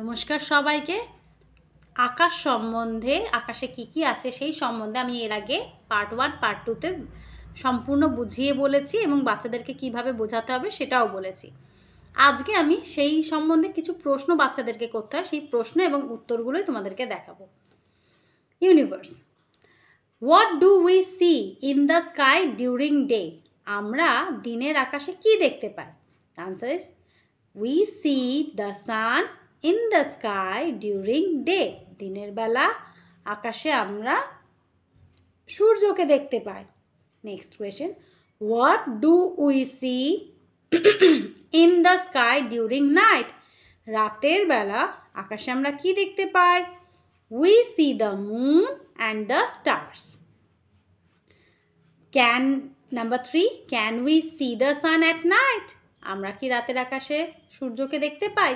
নমস্কার সবাইকে আকাশ সম্বন্ধে আকাশে কি কি আছে সেই সম্বন্ধে আমি এর আগে পার্ট ওয়ান পার্ট টুতে সম্পূর্ণ বুঝিয়ে বলেছি এবং বাচ্চাদেরকে কিভাবে বোঝাতে হবে সেটাও বলেছি আজকে আমি সেই সম্বন্ধে কিছু প্রশ্ন বাচ্চাদেরকে করতে হয় সেই প্রশ্ন এবং উত্তরগুলোই তোমাদেরকে দেখাবো universe what do we see in the sky during day আমরা দিনের আকাশে কি দেখতে পাই answer is we see the sun in the sky during day দিনের বেলা আকাশে আমরা সূর্যকে দেখতে পাই next question what do we see in the sky during night রাতের বেলা আকাশে আমরা কি দেখতে পাই we see the moon and the stars can number three can we see the San at night আমরা কি রাতের আকাশে সূর্যকে দেখতে পাই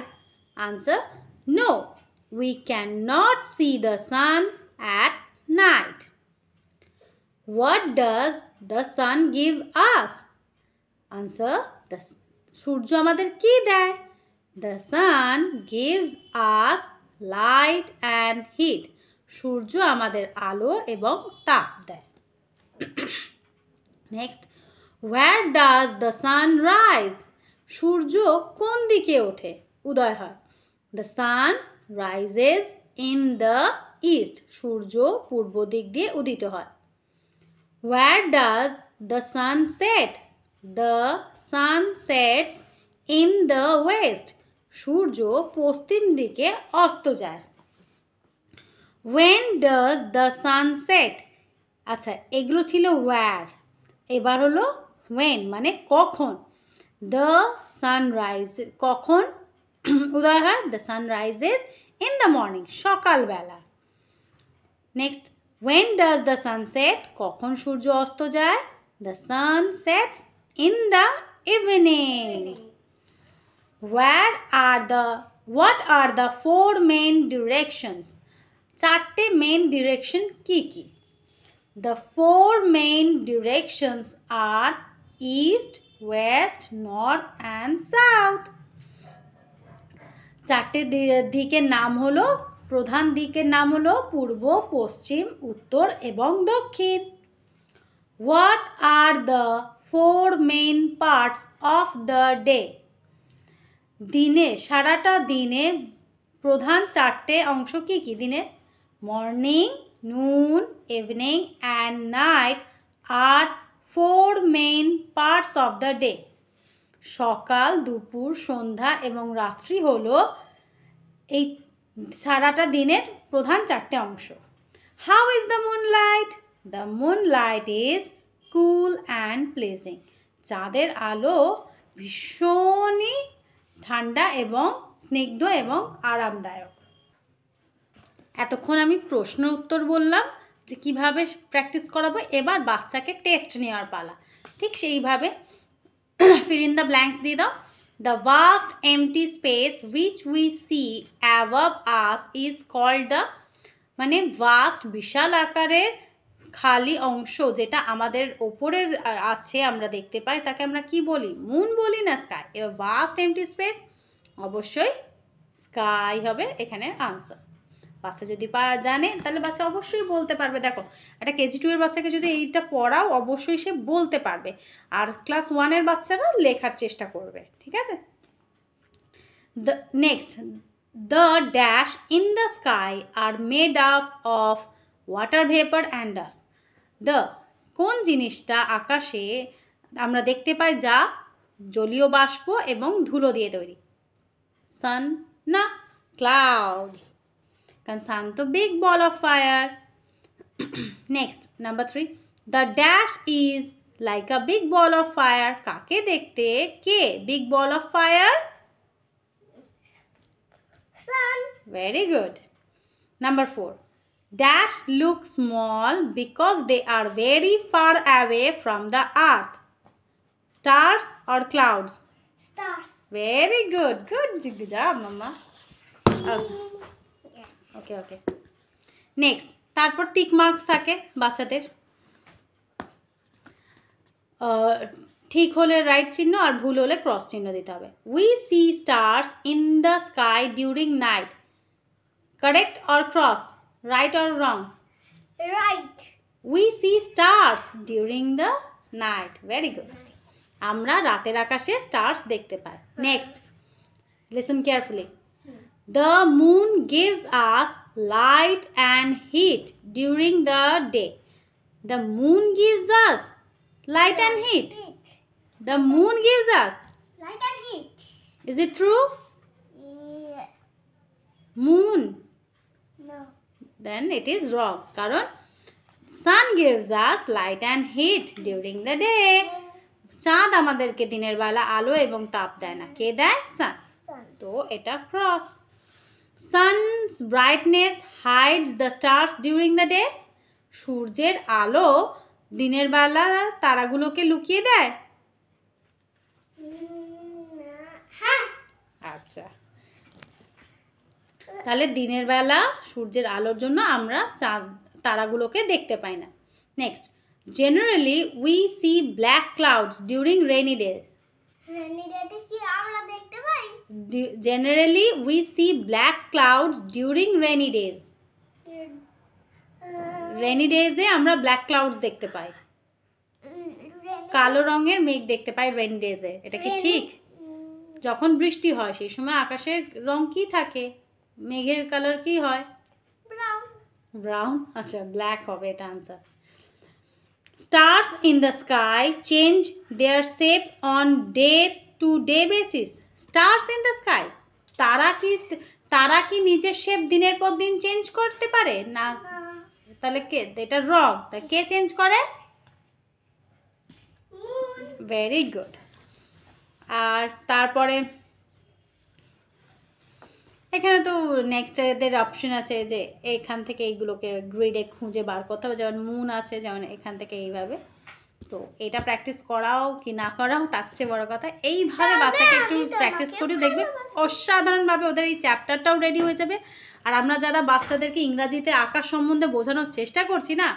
Answer No, we cannot see the sun at night. What does the sun give us? Answer The সূর্য আমাদের কি দেয় the sun gives us light and heat সূর্য আমাদের আলো এবং তাপ দেয় next where does the sun rise সূর্য কোন দিকে ওঠে উদয় হয় the sun rises in the east সূর্য পূর্ব দিক দিয়ে উদিত হয় where does the sun set the sun sets in the west সূর্য পশ্চিম দিকে অস্ত যায় when does the sun set আচ্ছা এগুলো ছিল ওয়ার এবার হলো ওয়েন মানে কখন দ্য সানরাইজ কখন उदय है the sun rises in the morning सकाल बेला next when does the sunset कौन सूर्य अस्त जाए the sun set in the evening where are the what are the four main directions चार्टे मेन डायरेक्शन की की the four main directions are east west north and south চারটে দিকের নাম হলো প্রধান দিকের নাম হলো পূর্ব পশ্চিম উত্তর এবং দক্ষিণ what are the four main parts of the day দিনে সারাটা দিনে প্রধান চারটে অংশ কী কী দিনের morning noon evening and night are four main parts of the day সকাল দুপুর সন্ধ্যা এবং রাত্রি হলো এই সারাটা দিনের প্রধান চারটে অংশ how is the moon light the moon light is cool and pleasing চাঁদের আলো ভীষণই ঠান্ডা এবং স্নিগ্ধ এবং আরামদায়ক এতক্ষণ আমি প্রশ্ন উত্তর বললাম যে কীভাবে প্র্যাকটিস করাবো এবার বাচ্চাকে টেস্ট নেওয়ার পালা ঠিক সেইভাবে फिर इन द ब्लैंक्स दे दो the vast empty space which we see above us is called the মানে ভাস্ট বিশাল আকারের খালি অংশ যেটা আমাদের ওপরের আছে আমরা দেখতে পাই তাকে আমরা কি বলি মুন বলি না স্কাই এবার ভাস্ট এমটি স্পেস অবশ্যই স্কাই হবে এখানে আনসার বাচ্চা যদি জানে তাহলে বাচ্চা অবশ্যই বলতে পারবে দেখো একটা কেজি টু এর বাচ্চাকে যদি এইটা পড়াও অবশ্যই সে বলতে পারবে আর ক্লাস ওয়ানের বাচ্চারা লেখার চেষ্টা করবে ঠিক আছে the next the dash in the sky are made up of water vapour and dust the কোন জিনিসটা আকাশে আমরা দেখতে পাই যা জলীয় বাষ্প এবং ধুলো দিয়ে তৈরি সান না clouds can the big ball of fire. Next, number three. The dash is like a big ball of fire. Kake dekhte ke? Big ball of fire? Sun. Very good. Number four. Dash look small because they are very far away from the earth. Stars or clouds? Stars. Very good. Good job, Mama. Okay. Uh, okay okay next তারপর tick marks থাকে বাচ্চাদের uh, ঠিক হলে right চিহ্ন আর ভুল হলে cross চিহ্ন দিতে হবে we see stars in the sky during night correct or cross right or wrong right we see stars during the night very good আমরা রাতের আকাশে স্টার্স দেখতে পাই next listen carefully The moon gives us light and heat during the day. The moon gives us light and heat. The moon gives us light and heat. Is it true? Yeah. Moon. No. Then it is wrong. Karan. sun gives us light and heat during the day. চাঁদ আমাদেরকে দিনের বেলা আলো এবং তাপ দেয় না কে দেয় sun তো এটা cross sun's brightness hides the stars during the day সূর্যের আলো দিনের বেলা তারাগুলোকে লুকিয়ে দেয় আচ্ছা তাহলে দিনের বেলা সূর্যের আলোর জন্য আমরা চাঁদ তারাগুলোকে দেখতে পাই না next generally we see black clouds during rainy day rainy day কি আমরা generally we see black clouds during rainy days rainy days এ আমরা black clouds দেখতে পাই কালো রঙের মেঘ দেখতে পাই rainy days এ এটা কি ঠিক যখন বৃষ্টি হয় সেই সময় আকাশের রং কি থাকে মেঘের কালার কি হয় ব্রাউন আচ্ছা ব্ল্যাক হবে এটা answer stars in the sky change their shape on day to day basis stars in the sky তারা কি তারা কি নিজের শেপ দিনের পর দিন চেঞ্জ করতে পারে না তাহলে কে এটা রং তা কে চেঞ্জ করে ভেরি গুড আর তারপরে এখানে তো নেক্সট এদের অপশন আছে যে এখান থেকে এইগুলোকে গ্রিডে খুঁজে বার করতে হবে যেমন মুন আছে যেমন এখান থেকে এইভাবে তো এটা প্র্যাকটিস করাও কি না করাও তার চেয়ে বড়ো কথা এইভাবে হ্যাঁ, বাচ্চাকে হ্যাঁ, একটু প্র্যাকটিস করে দেখবে অসাধারণভাবে ওদের এই চ্যাপ্টারটাও রেডি হয়ে যাবে আর আমরা যারা বাচ্চাদেরকে ইংরাজিতে আঁকার সম্বন্ধে বোঝানোর চেষ্টা করছি না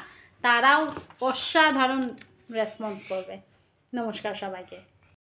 তারাও অসাধারণ রেসপন্স করবে নমস্কার সবাইকে